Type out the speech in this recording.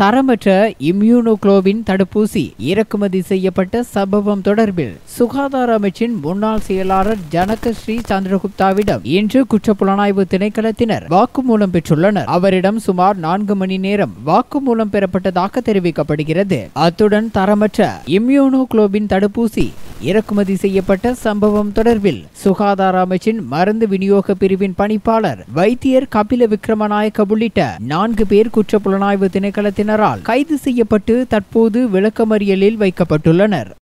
தரமற்ற இம்யூனோக்ளோவின் தடுப்பூசி இறக்குமதி செய்யப்பட்ட சம்பவம் தொடர்பில் சுகாதார அமைச்சின் முன்னாள் செயலாளர் ஜனக ஸ்ரீ சந்திரகுப்தாவிடம் இன்று குற்றப்புலனாய்வு திணைக்களத்தினர் வாக்குமூலம் பெற்றுள்ளனர் அவரிடம் சுமார் நான்கு மணி நேரம் வாக்குமூலம் பெறப்பட்டதாக தெரிவிக்கப்படுகிறது அத்துடன் தரமற்ற இம்யூனோகுளோவின் தடுப்பூசி இறக்குமதி செய்யப்பட்ட சம்பவம் தொடர்பில் சுகாதார அமைச்சின் மருந்து விநியோக பிரிவின் பணிப்பாளர் வைத்தியர் கபில விக்ரமநாயக்க உள்ளிட்ட நான்கு பேர் புலனாய்வு திணைக்களத்தினரால் கைது செய்யப்பட்டு தற்போது விளக்கமறியலில் வைக்கப்பட்டுள்ளனர்